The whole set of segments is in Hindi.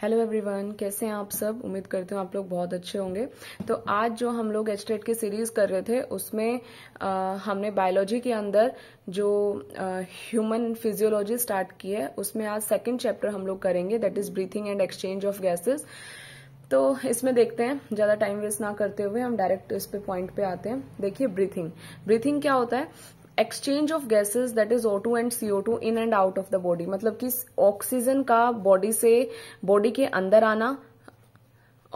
हेलो एवरीवन कैसे हैं आप सब उम्मीद करते हूँ आप लोग बहुत अच्छे होंगे तो आज जो हम लोग एच की सीरीज कर रहे थे उसमें आ, हमने बायोलॉजी के अंदर जो ह्यूमन फिजियोलॉजी स्टार्ट की है उसमें आज सेकंड चैप्टर हम लोग करेंगे that is breathing and exchange of gases तो इसमें देखते हैं ज़्यादा टाइम वेस्ट ना करते हुए हम डायरेक्ट इस पे पॉइंट पे आते हैं देखिए ब्रीथिंग ब्रीथिंग क्या होता है exchange of gases that is O two and two in and out of the body मतलब कि ऑक्सीजन का बॉडी से बॉडी के अंदर आना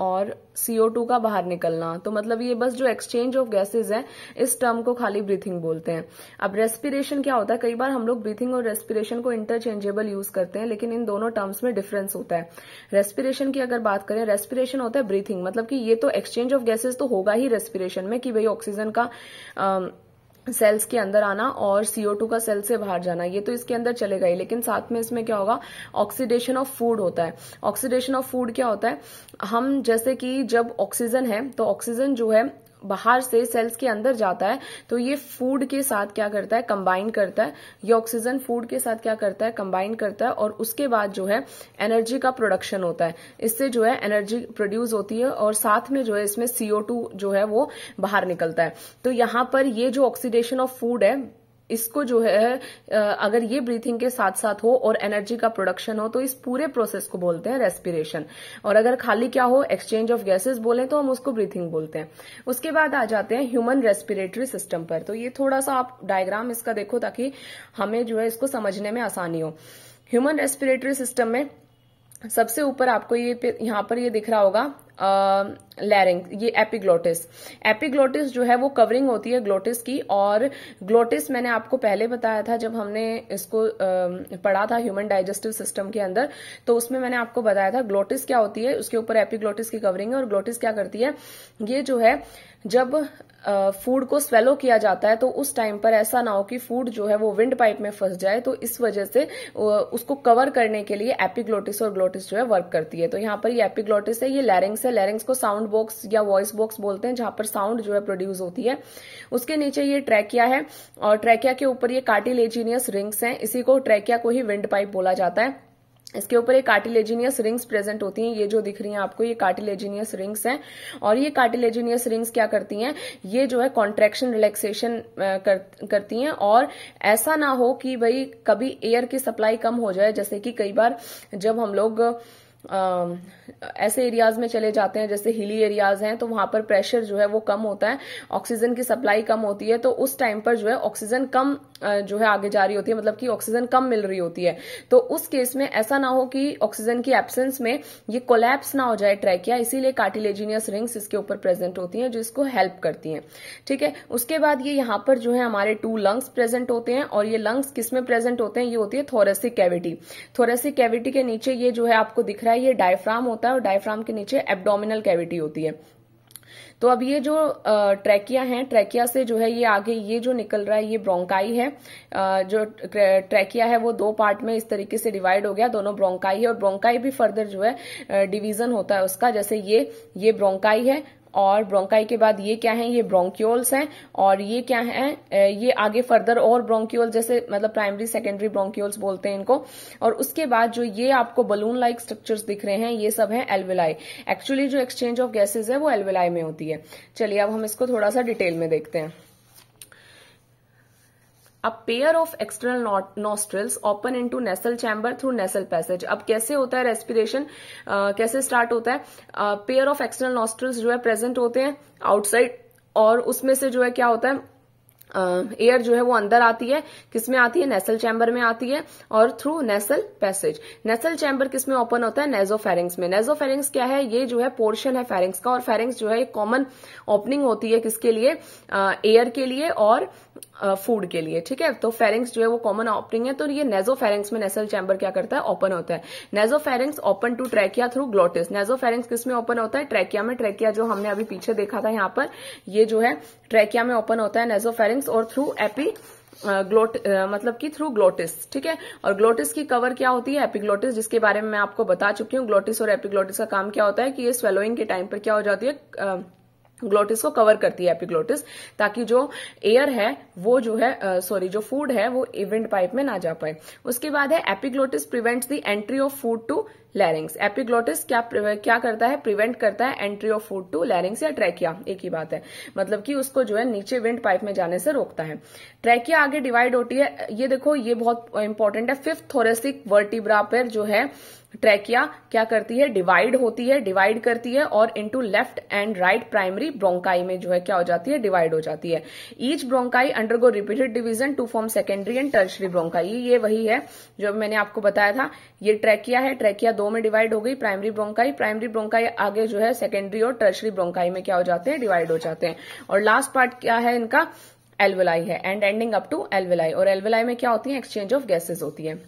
और CO2 का बाहर निकलना तो मतलब ये बस जो एक्सचेंज ऑफ गैसेस है इस टर्म को खाली ब्रीथिंग बोलते हैं अब रेस्पिरेशन क्या होता है कई बार हम लोग ब्रीथिंग और रेस्पिरेशन को इंटरचेंजेबल यूज करते हैं लेकिन इन दोनों टर्म्स में डिफरेंस होता है रेस्पिरेशन की अगर बात करें रेस्पिरेशन होता है ब्रीथिंग मतलब कि ये तो एक्सचेंज ऑफ गैसेज तो होगा ही रेस्पिरेशन में कि भाई ऑक्सीजन का आ, सेल्स के अंदर आना और CO2 का सेल से बाहर जाना ये तो इसके अंदर चलेगा ही लेकिन साथ में इसमें क्या होगा ऑक्सीडेशन ऑफ फूड होता है ऑक्सीडेशन ऑफ फूड क्या होता है हम जैसे कि जब ऑक्सीजन है तो ऑक्सीजन जो है बाहर से सेल्स के अंदर जाता है तो ये फूड के साथ क्या करता है कंबाइन करता है ये ऑक्सीजन फूड के साथ क्या करता है कंबाइन करता है और उसके बाद जो है एनर्जी का प्रोडक्शन होता है इससे जो है एनर्जी प्रोड्यूस होती है और साथ में जो है इसमें सीओ जो है वो बाहर निकलता है तो यहां पर ये जो ऑक्सीडेशन ऑफ फूड है इसको जो है अगर ये ब्रीथिंग के साथ साथ हो और एनर्जी का प्रोडक्शन हो तो इस पूरे प्रोसेस को बोलते हैं रेस्पिरेशन और अगर खाली क्या हो एक्सचेंज ऑफ गैसेस बोले तो हम उसको ब्रीथिंग बोलते हैं उसके बाद आ जाते हैं ह्यूमन रेस्पिरेटरी सिस्टम पर तो ये थोड़ा सा आप डायग्राम इसका देखो ताकि हमें जो है इसको समझने में आसानी हो ह्यूमन रेस्पिरेटरी सिस्टम में सबसे ऊपर आपको ये यहाँ पर ये दिख रहा होगा लैरिंग ये एपिग्लोटिस एपिग्लोटिस जो है वो कवरिंग होती है ग्लोटिस की और ग्लोटिस मैंने आपको पहले बताया था जब हमने इसको आ, पढ़ा था ह्यूमन डाइजेस्टिव सिस्टम के अंदर तो उसमें मैंने आपको बताया था ग्लोटिस क्या होती है उसके ऊपर एपिग्लोटिस की कवरिंग है और ग्लोटिस क्या करती है ये जो है जब फूड को स्वेलो किया जाता है तो उस टाइम पर ऐसा ना हो कि फूड जो है वो विंड पाइप में फंस जाए तो इस वजह से उसको कवर करने के लिए एपिग्लोटिस और ग्लोटिस जो है वर्क करती है तो यहाँ पर ये एपिग्लोटिस है ये लैरिंग्स है लैरिंग्स को साउंड बॉक्स या वॉइस बॉक्स बोलते हैं जहां पर साउंड जो है प्रोड्यूस होती है उसके नीचे ये ट्रैकिया है और ट्रैकिया के ऊपर ये कार्टिलेजीनियस रिंग्स हैं इसी को ट्रैकिया को ही विंड पाइप बोला जाता है इसके ऊपर ये कार्टिलेजिनियस रिंग्स प्रेजेंट होती हैं ये जो दिख रही हैं आपको ये कार्टिलेजिनियस रिंग्स हैं और ये कार्टिलेजिनियस रिंग्स क्या करती हैं ये जो है कॉन्ट्रेक्शन रिलैक्सेशन कर, करती हैं और ऐसा ना हो कि भाई कभी एयर की सप्लाई कम हो जाए जैसे कि कई बार जब हम लोग ऐसे एरियाज में चले जाते हैं जैसे हिली एरियाज हैं तो वहां पर प्रेशर जो है वो कम होता है ऑक्सीजन की सप्लाई कम होती है तो उस टाइम पर जो है ऑक्सीजन कम जो है आगे जा रही होती है मतलब कि ऑक्सीजन कम मिल रही होती है तो उस केस में ऐसा ना हो कि ऑक्सीजन की एब्सेंस में ये कोलैप्स ना हो जाए ट्रैकिया इसीलिए कार्टिलेजिनियस रिंग्स इसके ऊपर प्रेजेंट होती है जो इसको हेल्प करती है ठीक है उसके बाद ये यहां पर जो है हमारे टू लंग्स प्रेजेंट होते हैं और ये लंग्स किसमें प्रेजेंट होते हैं ये होती है थोरेसिक कैविटी थोरेसिक कैविटी के नीचे ये जो है आपको दिख रहा है है ये डायफ्राम होता है और डायफ्राम के नीचे एब्डोमिनल कैविटी होती है तो अब ये जो ट्रैकिया है ट्रैकिया से जो है ये आगे ये जो निकल रहा है ये ब्रोंकाई है जो ट्रैकिया है वो दो पार्ट में इस तरीके से डिवाइड हो गया दोनों ब्रोंकाई है और ब्रोंकाई भी फर्दर जो है डिवीजन होता है उसका जैसे ये ये ब्रोंकाई है और ब्रोंकाई के बाद ये क्या है ये ब्रोंक्योल्स हैं और ये क्या है ये आगे फर्दर और ब्रोंक्योल जैसे मतलब प्राइमरी सेकेंडरी ब्रोंक्योल्स बोलते हैं इनको और उसके बाद जो ये आपको बलून लाइक स्ट्रक्चर्स दिख रहे हैं ये सब है एल्वेलाई एक्चुअली जो एक्सचेंज ऑफ गैसेज है वो एल्वेलाई में होती है चलिए अब हम इसको थोड़ा सा डिटेल में देखते हैं अब pair of external nostrils open into nasal chamber through nasal passage अब कैसे होता है रेस्पिरेशन uh, कैसे स्टार्ट होता है पेयर ऑफ एक्सटर्नल नॉस्ट्रल्स जो है प्रेजेंट होते हैं आउटसाइड और उसमें से जो है क्या होता है एयर uh, जो है वो अंदर आती है किसमें आती है नेसल चैम्बर में आती है और through nasal passage nasal chamber किसमें ओपन होता है नेजो फेरिंग्स में नेजो फेरिंग्स क्या है ये जो है पोर्शन है फेरिंग्स का और फेरिंग्स जो है एक कॉमन ओपनिंग होती है किसके लिए एयर uh, के लिए और फूड के लिए ठीक है तो फेरिंग्स जो है वो कॉमन ऑपनिंग है तो ये नेजो फेरिंग्स में नेसल चैम्बर क्या करता है ओपन होता है nasopharynx open to trachea through glottis nasopharynx किस में ओपन होता है ट्रैकिया में ट्रैकिया जो हमने अभी पीछे देखा था यहाँ पर ये जो है ट्रैकिया में ओपन होता है नेजो फेरिंग्स और through epiglottis uh, uh, मतलब कि थ्रू ग्लोटिस ठीक है और ग्लोटिस की कवर क्या होती है एपिग्लोटिस जिसके बारे में मैं आपको बता चुकी हूँ ग्लोटिस और एपिग्लोटिस का काम क्या होता है कि ये स्वेलोइंग के टाइम पर क्या हो जाती है uh, ग्लोटिस को कवर करती है एपिग्लोटिस ताकि जो एयर है वो जो है सॉरी जो फूड है वो इवेंट पाइप में ना जा पाए उसके बाद है epiglottis prevents the entry of food to larynx epiglottis क्या क्या करता है प्रिवेंट करता है entry of food to larynx या ट्रैकिया एक ही बात है मतलब कि उसको जो है नीचे विंड पाइप में जाने से रोकता है ट्रैकिया आगे डिवाइड होती है ये देखो ये बहुत इंपॉर्टेंट है फिफ्थ थोरेसिक वर्टिब्रा पर जो है ट्रैकिया क्या करती है डिवाइड होती है डिवाइड करती है और into left and right primary bronchi में जो है क्या हो जाती है डिवाइड हो जाती है each bronchi undergo repeated division to form secondary and tertiary bronchi ये वही है जो मैंने आपको बताया था ये ट्रैकिया है ट्रैकिया दो में डिवाइड हो गई प्राइमरी ब्रोंकाई प्राइमरी ब्रोंकाई आगे जो है सेकेंडरी और टर्शरी ब्रोंकाई में क्या हो जाते हैं डिवाइड हो जाते हैं और लास्ट पार्ट क्या है इनका एल्वेलाई है and ending up to alveoli और एल्वेलाई में क्या होती है एक्सचेंज ऑफ गैसेज होती है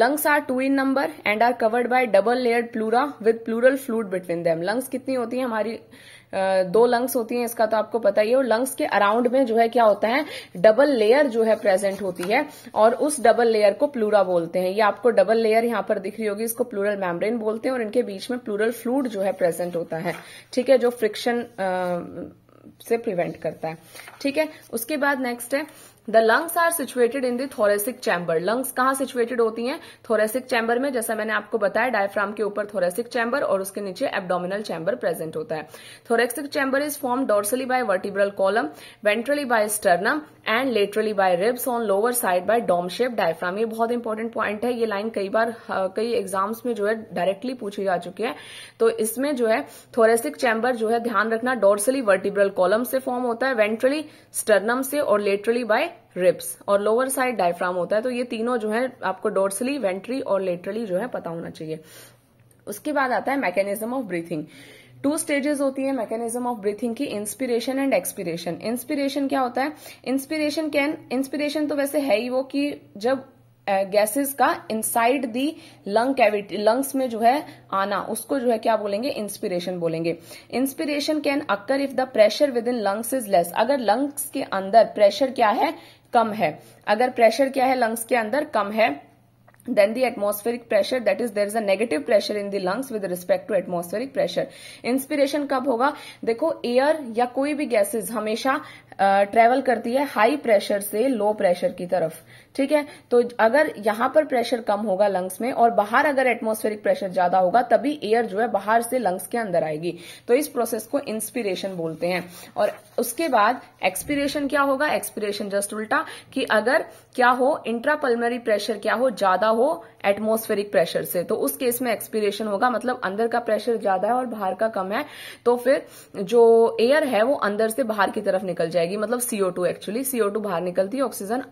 lungs are two in number and are covered by double layered pleura with pleural fluid between them lungs कितनी होती है हमारी दो लंग्स होती हैं इसका तो आपको पता ही है और लंग्स के अराउंड में जो है क्या होता है डबल लेयर जो है प्रेजेंट होती है और उस डबल लेयर को प्लूरा बोलते हैं ये आपको डबल लेयर यहां पर दिख रही होगी इसको प्लूरल मैम्ब्रेन बोलते हैं और इनके बीच में प्लूरल फ्लूड जो है प्रेजेंट होता है ठीक है जो फ्रिक्शन से प्रिवेंट करता है ठीक है उसके बाद नेक्स्ट है the lungs are situated in the thoracic chamber lungs कहाँ सिचुएटेड होती हैं थोरेसिक चैम्बर में जैसा मैंने आपको बताया डायफ्राम के ऊपर थोरेसिक चैम्बर और उसके नीचे एब्डोमिनल चैम्बर प्रेजेंट होता है thoracic chamber is form dorsally by vertebral column ventrally by sternum and laterally by ribs on lower side by dome shape diaphragm ये बहुत इंपॉर्टेंट पॉइंट है ये लाइन कई बार हाँ, कई एग्जाम्स में जो है डायरेक्टली पूछी जा चुकी है तो इसमें जो है थोरेसिक चैम्बर जो है ध्यान रखना डोर्सली वर्टिब्रल कॉलम से फॉर्म होता है वेंट्रली स्टर्नम से और लेटरली बाय रिप्स और लोअर साइड डायफ्राम होता है तो ये तीनों जो है आपको डोर्सली वेंट्री और लेटरली जो है पता होना चाहिए उसके बाद आता है mechanism of breathing two stages होती है मैकेनिज्म ऑफ ब्रीथिंग की इंस्पिरेशन एंड एक्सपिरेशन इंस्पिरेशन क्या होता है इंस्पिरेशन कैन इंस्पिरेशन तो वैसे है ही वो कि जब गैसेस का inside the lung cavity lungs में जो है आना उसको जो है क्या बोलेंगे इंस्पिरेशन बोलेंगे inspiration can occur if the pressure within lungs is less अगर लंग्स के अंदर प्रेशर क्या है कम है अगर प्रेशर क्या है लंग्स के अंदर कम है then the atmospheric pressure that is there is a negative pressure in the lungs with respect to atmospheric pressure inspiration कब होगा देखो एयर या कोई भी गैसेस हमेशा ट्रेवल करती है हाई प्रेशर से लो प्रेशर की तरफ ठीक है तो अगर यहां पर प्रेशर कम होगा लंग्स में और बाहर अगर एटमोस्फेरिक प्रेशर ज्यादा होगा तभी एयर जो है बाहर से लंग्स के अंदर आएगी तो इस प्रोसेस को इंस्पिरेशन बोलते हैं और उसके बाद एक्सपिरेशन क्या होगा एक्सपिरेशन जस्ट उल्टा कि अगर क्या हो इंट्रापल्मरी प्रेशर क्या हो ज्यादा हो एटमोस्फेरिक प्रेशर से तो उस केस में एक्सपिरेशन होगा मतलब अंदर का प्रेशर ज्यादा है और बाहर का कम है तो फिर जो एयर है वो अंदर से बाहर की तरफ निकल जाएगी मतलब CO two actually CO two बाहर निकलती है ऑक्सीजन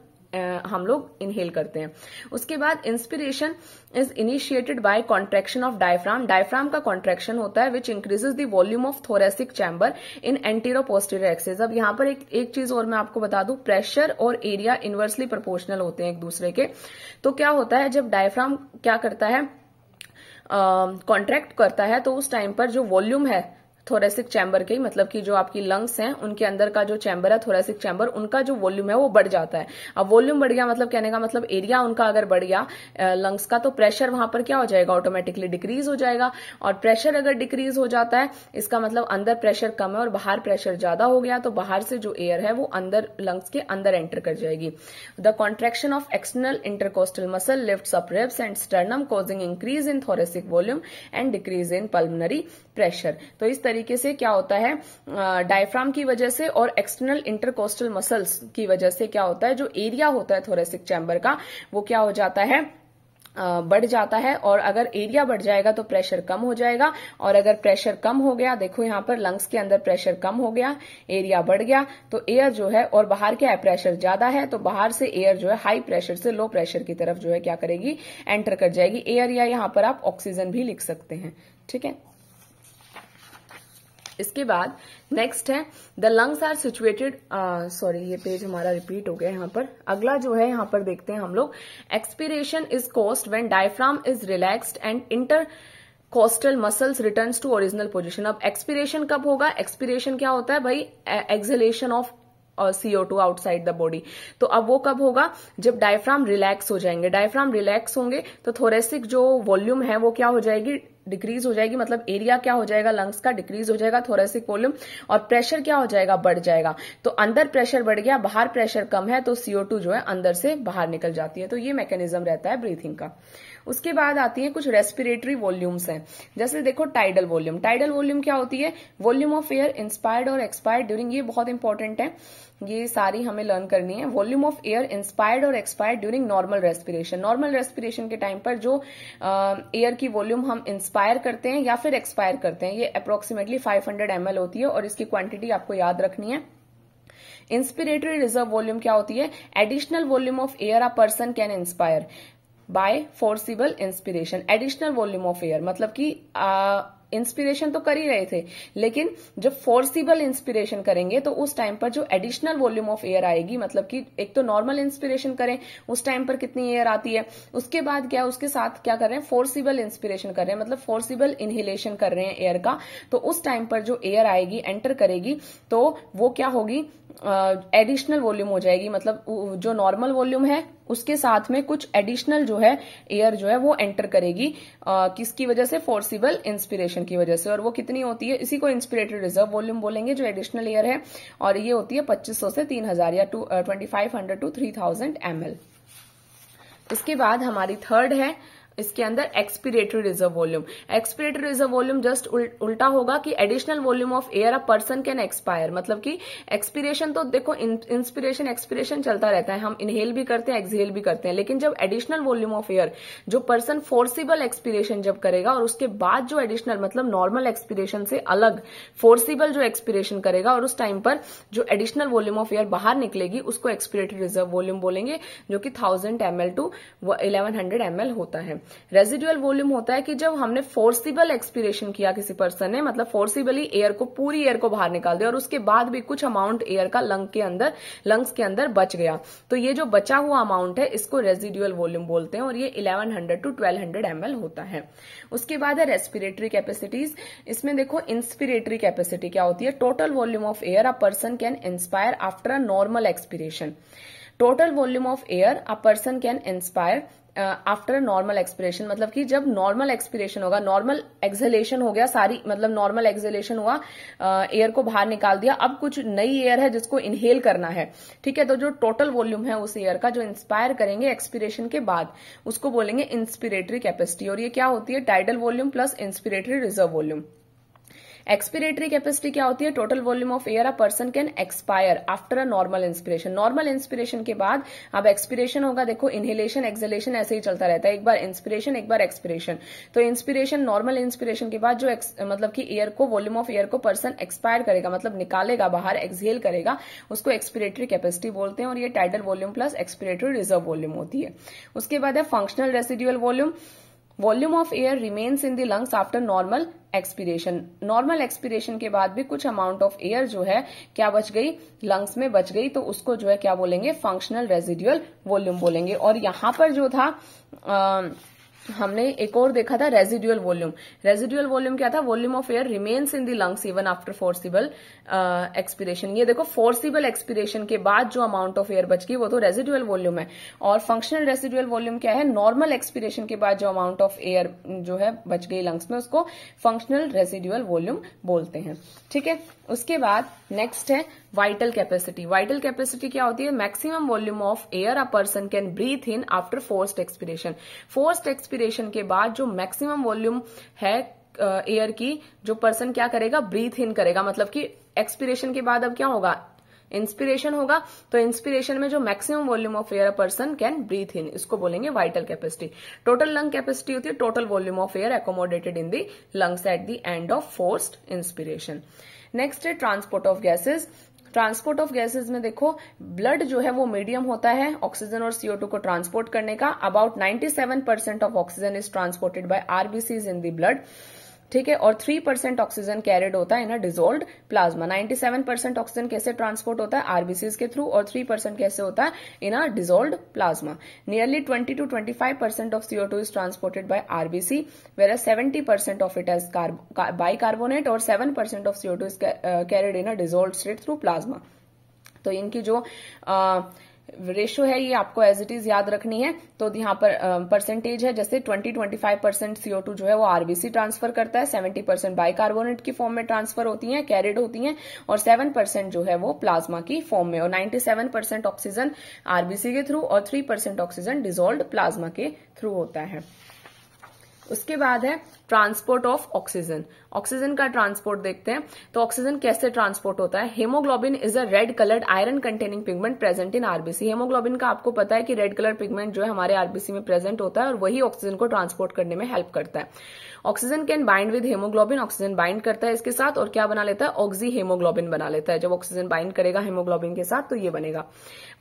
हम लोग इनहेल करते हैं उसके बाद inspiration is initiated by contraction of diaphragm diaphragm का कॉन्ट्रेक्शन होता है which increases the volume of thoracic chamber in anteroposterior axis अब यहां पर एक, एक चीज और मैं आपको बता दू प्रेशर और एरिया इन्वर्सली प्रोपोर्शनल होते हैं एक दूसरे के तो क्या होता है जब डायफ्राम क्या करता है कॉन्ट्रैक्ट uh, करता है तो उस टाइम पर जो वॉल्यूम है थोरेसिक चैम्बर के मतलब कि जो आपकी लंग्स हैं उनके अंदर का जो चैम्बर है थोरेसिक चैम्बर उनका जो वॉल्यूम है वो बढ़ जाता है अब वॉल्यूम बढ़ गया मतलब कहने का मतलब एरिया उनका अगर बढ़ गया लंग्स का तो प्रेशर वहां पर क्या हो जाएगा ऑटोमेटिकली डिक्रीज हो जाएगा और प्रेशर अगर डिक्रीज हो जाता है इसका मतलब अंदर प्रेशर कम है और बाहर प्रेशर ज्यादा हो गया तो बाहर से जो एयर है वो अंदर लंग्स के अंदर एंटर कर जाएगी the contraction of external intercostal muscle lift up ribs and sternum causing increase in thoracic volume and decrease in pulmonary pressure तो इस तरीके से क्या होता है डायफ्राम की वजह से और एक्सटर्नल इंटरकोस्टल मसल्स की वजह से क्या होता है जो एरिया होता है थोरेसिक चैम्बर का वो क्या हो जाता है बढ़ जाता है और अगर एरिया बढ़ जाएगा तो प्रेशर कम हो जाएगा और अगर प्रेशर कम हो गया देखो यहाँ पर लंग्स के अंदर प्रेशर कम हो गया एरिया बढ़ गया तो एयर जो है और बाहर क्या है प्रेशर ज्यादा है तो बाहर से एयर जो है हाई प्रेशर से लो प्रेशर की तरफ जो है क्या करेगी एंटर कर जाएगी एयर या यहाँ पर आप ऑक्सीजन भी लिख सकते हैं ठीक है इसके बाद नेक्स्ट है the lungs are situated sorry ये पेज हमारा रिपीट हो गया यहाँ पर अगला जो है यहाँ पर देखते हैं हम लोग expiration is caused when diaphragm is relaxed and intercostal muscles return to original position अब एक्सपीरेशन कब होगा एक्सपीरेशन क्या होता है भाई exhalation of CO two outside the body तो अब वो कब होगा जब डायफ्राम रिलैक्स हो जाएंगे डायफ्राम रिलैक्स होंगे तो थोरेसिक जो वॉल्यूम है वो क्या हो जाएगी डिक्रीज हो जाएगी मतलब एरिया क्या हो जाएगा लंग्स का डिक्रीज हो जाएगा थोरेसिक वॉल्यूम और प्रेशर क्या हो जाएगा बढ़ जाएगा तो अंदर प्रेशर बढ़ गया बाहर प्रेशर कम है तो सीओ जो है अंदर से बाहर निकल जाती है तो ये मैकेनिज्म रहता है ब्रीथिंग का उसके बाद आती है कुछ रेस्पिरेटरी वॉल्यूम्स हैं जैसे देखो टाइडल वॉल्यूम टाइडल वॉल्यूम क्या होती है वॉल्यूम ऑफ एयर इंस्पायर्ड और एक्सपायर्ड ड्यूरिंग ये बहुत इंपॉर्टेंट है ये सारी हमें लर्न करनी है वॉल्यूम ऑफ एयर इंस्पायर्ड और expired during normal respiration normal respiration के टाइम पर जो एयर की वॉल्यूम हम इंस्पायर करते हैं या फिर एक्सपायर करते हैं ये अप्रोक्सीमेटली 500 हंड्रेड होती है और इसकी क्वांटिटी आपको याद रखनी है इंस्पिरेटरी रिजर्व वॉल्यूम क्या होती है additional volume of air a person can inspire by forcible inspiration additional volume of air मतलब कि uh, इंस्पिरेशन तो कर ही रहे थे लेकिन जब फोर्सिबल इंस्पिरेशन करेंगे तो उस टाइम पर जो एडिशनल वॉल्यूम ऑफ एयर आएगी मतलब कि एक तो नॉर्मल इंस्पिरेशन करें उस टाइम पर कितनी एयर आती है उसके बाद क्या उसके साथ क्या कर रहे हैं फोर्सिबल इंस्पिरेशन कर रहे हैं मतलब फोर्सिबल इनहेलेशन कर रहे हैं एयर का तो उस टाइम पर जो एयर आएगी एंटर करेगी तो वो क्या होगी एडिशनल uh, वॉल्यूम हो जाएगी मतलब जो नॉर्मल वॉल्यूम है उसके साथ में कुछ एडिशनल जो है एयर जो है वो एंटर करेगी आ, किसकी वजह से फोर्सिबल इंस्पिरेशन की वजह से और वो कितनी होती है इसी को इंस्पिरेटेड रिजर्व वॉल्यूम बोलेंगे जो एडिशनल एयर है और ये होती है 2500 से 3000 या टू ट्वेंटी टू 3000 एमएल इसके बाद हमारी थर्ड है इसके अंदर expiratory reserve volume expiratory reserve volume just उल्टा होगा कि additional volume of air a person can expire मतलब कि एक्सपीरेशन तो देखो इंस्पिरेशन एक्सपीरेशन चलता रहता है हम इनहेल भी करते हैं एक्सहेल भी करते हैं लेकिन जब एडिशनल वॉल्यूम ऑफ एयर जो पर्सन फोर्सिबल एक्सपीरेशन जब करेगा और उसके बाद जो एडिशनल मतलब नॉर्मल एक्सपीरेशन से अलग फोर्सिबल जो एक्सपीरेशन करेगा और उस टाइम पर जो एडिशनल वॉल्यूम ऑफ एयर बाहर निकलेगी उसको एक्सपीरेटरी रिजर्व वॉल्यूम बोलेंगे जो कि thousand ml to eleven hundred ml होता है रेजिडुअल वॉल्यूम होता है कि जब हमने फोर्सिबल एक्सपीरेशन किया किसी पर्सन ने मतलब फोर्सिबली एयर को पूरी एयर को बाहर निकाल दिया और उसके बाद भी कुछ अमाउंट एयर का लंग के अंदर लंग्स के अंदर बच गया तो ये जो बचा हुआ अमाउंट है इसको रेजिडुअल वॉल्यूम बोलते हैं और ये 1100 टू 1200 हंड्रेड होता है उसके बाद है रेस्पिरेटरी कैपेसिटीज इसमें देखो इंस्पिरेटरी कैपेसिटी क्या होती है total volume of air a person can inspire after a normal expiration total volume of air a person can inspire after normal expiration मतलब कि जब नॉर्मल एक्सपिरेशन होगा नॉर्मल एक्सलेशन हो गया सारी मतलब नॉर्मल एक्सलेशन हुआ एयर को बाहर निकाल दिया अब कुछ नई एयर है जिसको इनहेल करना है ठीक है तो जो टोटल वॉल्यूम है उस एयर का जो इंस्पायर करेंगे एक्सपिरेशन के बाद उसको बोलेंगे इंस्पिरेटरी कैपेसिटी और ये क्या होती है tidal volume plus inspiratory reserve volume expiratory capacity क्या होती है total volume of air a person can expire after a normal inspiration normal inspiration के बाद अब एक्सपिरेशन होगा देखो इनहेलेशन एक्सलेशन ऐसे ही चलता रहता है एक बार इंस्पिरेशन एक बार एक्सपिरेशन तो इंस्पिरेशन नॉर्मल इंस्पिरेशन के बाद जो मतलब कि एयर को वॉल्यूम ऑफ एयर को पर्सन एक्सपायर करेगा मतलब निकालेगा बाहर एक्सहेल करेगा उसको एक्सपिरेटरी कैपेसिटी बोलते हैं और ये tidal volume plus expiratory reserve volume होती है उसके बाद है functional residual volume volume of air remains in the lungs after normal expiration normal expiration के बाद भी कुछ अमाउंट ऑफ एयर जो है क्या बच गई लंग्स में बच गई तो उसको जो है क्या बोलेंगे फंक्शनल रेजिड्यूअल वॉल्यूम बोलेंगे और यहां पर जो था आ, हमने एक और देखा था रेजिडुअल वॉल्यूम रेजिडुअल वॉल्यूम क्या था volume of air remains in the lungs even after forcible expiration ये देखो फोर्सिबल एक्सपीरेशन के बाद जो अमाउंट ऑफ एयर बच गई वो तो रेजिडुअल वॉल्यूम है और फंक्शनल रेजिडुअल वॉल्यूम क्या है नॉर्मल एक्सपीरेशन के बाद जो अमाउंट ऑफ एयर जो है बच गई लंग्स में उसको फंक्शनल रेजिडुअल वॉल्यूम बोलते हैं ठीक है उसके बाद नेक्स्ट है वाइटल कैपेसिटी वाइटल कैपेसिटी क्या होती है maximum volume of air a person can breathe in after forced expiration forced expiration के बाद जो मैक्सिमम वॉल्यूम है एयर uh, की जो पर्सन क्या करेगा ब्रीथ इन करेगा मतलब कि एक्सपीरेशन के बाद अब क्या होगा इंस्पिरेशन होगा तो इंस्पिरेशन में जो maximum volume of air person can breathe in इसको बोलेंगे vital capacity total lung capacity होती है total volume of air accommodated in the lungs at the end of forced inspiration next है transport of gases transport of gases में देखो ब्लड जो है वो मीडियम होता है ऑक्सीजन और सीओ को ट्रांसपोर्ट करने का about 97% of oxygen is transported by RBCs in the blood ठीक है और थ्री परसेंट ऑक्सीजन कैरिड होता है ना dissolved plasma ninety seven percent oxygen कैसे ट्रांसपोर्ट होता है आरबीसीज के थ्रू और थ्री परसेंट कैसे होता है in a dissolved plasma nearly twenty two twenty five percent of CO two is transported by RBC whereas seventy percent of it as bicarbonate और seven percent of CO two is carried in a dissolved state through plasma तो इनकी जो uh, रेशो है ये आपको एज इट इज याद रखनी है तो यहाँ पर परसेंटेज है जैसे 20 25 परसेंट सीओ टू जो है वो आरबीसी ट्रांसफर करता है 70 परसेंट बाइकार्बोनेट की फॉर्म में ट्रांसफर होती हैं कैरिड होती हैं और 7 परसेंट जो है वो प्लाज्मा की फॉर्म में और 97 परसेंट ऑक्सीजन आरबीसी के थ्रू और 3 परसेंट ऑक्सीजन डिजोल्व प्लाज्मा के थ्रू होता है उसके बाद है ट्रांसपोर्ट ऑफ ऑक्सीजन ऑक्सीजन का ट्रांसपोर्ट देखते हैं तो ऑक्सीजन कैसे ट्रांसपोर्ट होता है haemoglobin is a red coloured iron containing pigment present in RBC haemoglobin का आपको पता है कि रेड कलर पिगमेंट जो है हमारे आरबीसी में प्रेजेंट होता है और वही ऑक्सीजन को ट्रांसपोर्ट करने में हेल्प करता है oxygen can bind with haemoglobin oxygen bind करता है इसके साथ और क्या बना लेता है ऑक्सी हेमोग्लोबिन बना लेता है जब ऑक्सीजन बाइंड करेगा हेमोग्लोबिन के साथ तो ये बनेगा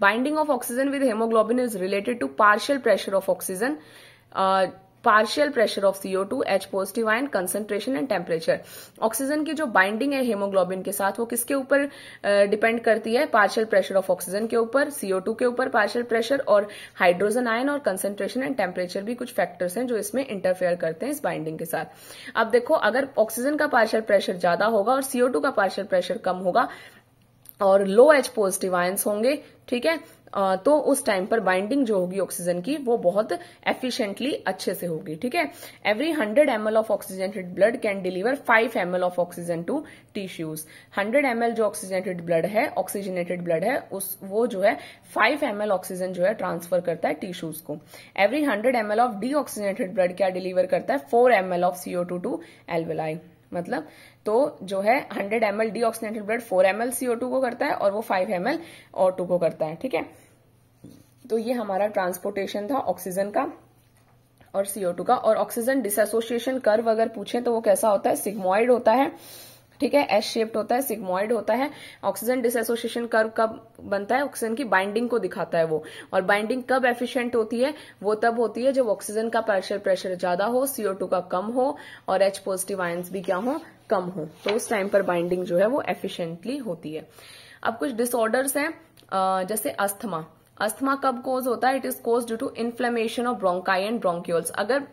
binding of oxygen with haemoglobin is related to partial pressure of oxygen partial pressure of CO two H positive ion concentration and temperature oxygen की जो बाइंडिंग है हेमोग्लोबिन के साथ वो किसके ऊपर डिपेंड करती है पार्शियल प्रेशर ऑफ ऑक्सीजन के ऊपर सीओ टू के ऊपर पार्शियल प्रेशर और हाइड्रोजन आयन और कंसेंट्रेशन एंड टेम्परेचर भी कुछ फैक्टर्स हैं जो इसमें इंटरफेयर करते हैं इस बाइंडिंग के साथ अब देखो अगर ऑक्सीजन का पार्शियल प्रेशर ज्यादा होगा और सीओ टू का पार्शियल प्रेशर कम होगा और लो एच पॉजिटिव आयंस होंगे ठीक है तो उस टाइम पर बाइंडिंग जो होगी ऑक्सीजन की वो बहुत एफिशिएंटली अच्छे से होगी ठीक है every hundred M of oxygenated blood can deliver five M of oxygen to tissues hundred M जो ऑक्सीजनेटेड ब्लड है ऑक्सीजनेटेड ब्लड है उस वो जो है फाइव एम ऑक्सीजन जो है ट्रांसफर करता है टिश्यूज को every hundred M of the blood क्या डिलीवर करता है four M of CO two to alveoli मतलब तो जो है 100 M L deoxygenated blood four M L CO two को करता है और वो five M L O two को करता है ठीक है तो ये हमारा ट्रांसपोर्टेशन था ऑक्सीजन का और सीओ टू का और ऑक्सीजन डिसोसिएशन कर्व अगर पूछे तो वो कैसा होता है सिग्मोइड होता है ठीक है एस शेप्ड होता है सिग्मोइड होता है ऑक्सीजन डिसोसिएशन कर्व कब बनता है ऑक्सीजन की बाइंडिंग को दिखाता है वो और बाइंडिंग कब एफिशिएंट होती है वो तब होती है जब ऑक्सीजन का प्रेशर प्रेशर ज्यादा हो सीओ टू का कम हो और एच पॉजिटिव आयंस भी क्या हो कम हो तो उस टाइम पर बाइंडिंग जो है वो एफिशियंटली होती है अब कुछ डिसऑर्डर्स हैं जैसे अस्थमा अस्थमा कब कोज होता है it is cause due to inflammation of bronchi and bronchioles अगर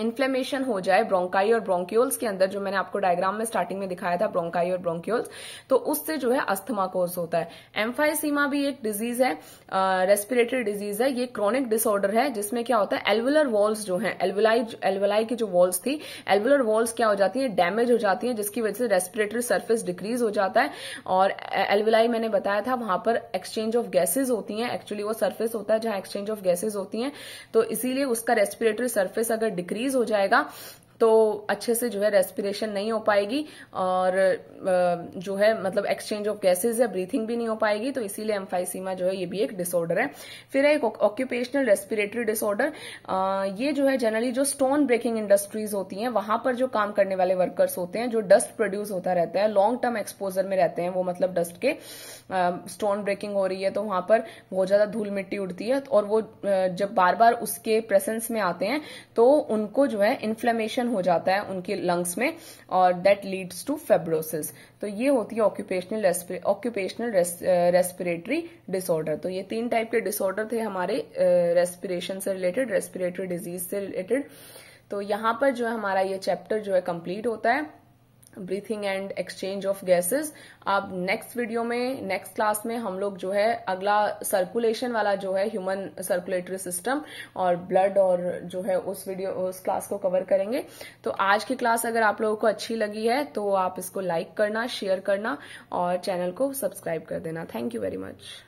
इन्फ्लेमेशन हो जाए ब्रोंकाई और ब्रोंक्यूल्स के अंदर जो मैंने आपको डायग्राम में स्टार्टिंग में दिखाया था ब्रोंकाई और ब्रोंक्यूल्स तो उससे जो है अस्थमा कोज होता है एम्फाइसीमा भी एक डिजीज है रेस्पिरेटरी uh, डिजीज है ये क्रॉनिक डिसऑर्डर है जिसमें क्या होता है एल्वुलर वॉल्स जो है एल्वुलाई एल्वुलाई की जो वॉल्स थी एल्वुलर वॉल्स क्या हो जाती है डैमेज हो जाती है जिसकी वजह से रेस्पिरेटरी सर्फेस डिक्रीज हो जाता है और एल्वुलाई मैंने बताया था वहां पर एक्सचेंज ऑफ गैसेज होती है एक्चुअली वो सर्फेस होता है जहां एक्सचेंज ऑफ गैसेज होती है तो इसीलिए उसका रेस्पिरेटरी सर्फेस अगर डिक्रीज डिक्रीज हो जाएगा तो अच्छे से जो है रेस्पिरेशन नहीं हो पाएगी और जो है मतलब एक्सचेंज ऑफ गैसेज या ब्रीथिंग भी नहीं हो पाएगी तो इसीलिए एम्फाइसीमा जो है ये भी एक डिसऑर्डर है फिर है एक ऑक्यूपेशनल रेस्पिरेटरी डिसऑर्डर ये जो है जनरली जो स्टोन ब्रेकिंग इंडस्ट्रीज होती हैं वहां पर जो काम करने वाले वर्कर्स होते हैं जो डस्ट प्रोड्यूस होता रहता है लॉन्ग टर्म एक्सपोजर में रहते हैं वो मतलब डस्ट के स्टोन ब्रेकिंग हो रही है तो वहां पर बहुत ज्यादा धूल मिट्टी उड़ती है और वो जब बार बार उसके प्रेसेंस में आते हैं तो उनको जो है इन्फ्लेमेशन इन्फेक्शन हो जाता है उनके लंग्स में और दैट लीड्स टू फेब्रोसिस तो ये होती है ऑक्यूपेशनल ऑक्यूपेशनल रेस्पिरेटरी डिसऑर्डर तो ये तीन टाइप के डिसऑर्डर थे हमारे रेस्पिरेशन से रिलेटेड रेस्पिरेटरी डिजीज से रिलेटेड तो यहां पर जो है हमारा ये चैप्टर जो है कंप्लीट होता है breathing and exchange of gases आप नेक्स्ट वीडियो में नेक्स्ट क्लास में हम लोग जो है अगला सर्कुलेशन वाला जो है ह्यूमन सर्कुलेटरी सिस्टम और ब्लड और जो है उस वीडियो उस क्लास को कवर करेंगे तो आज की क्लास अगर आप लोगों को अच्छी लगी है तो आप इसको लाइक करना शेयर करना और चैनल को सब्सक्राइब कर देना थैंक यू वेरी मच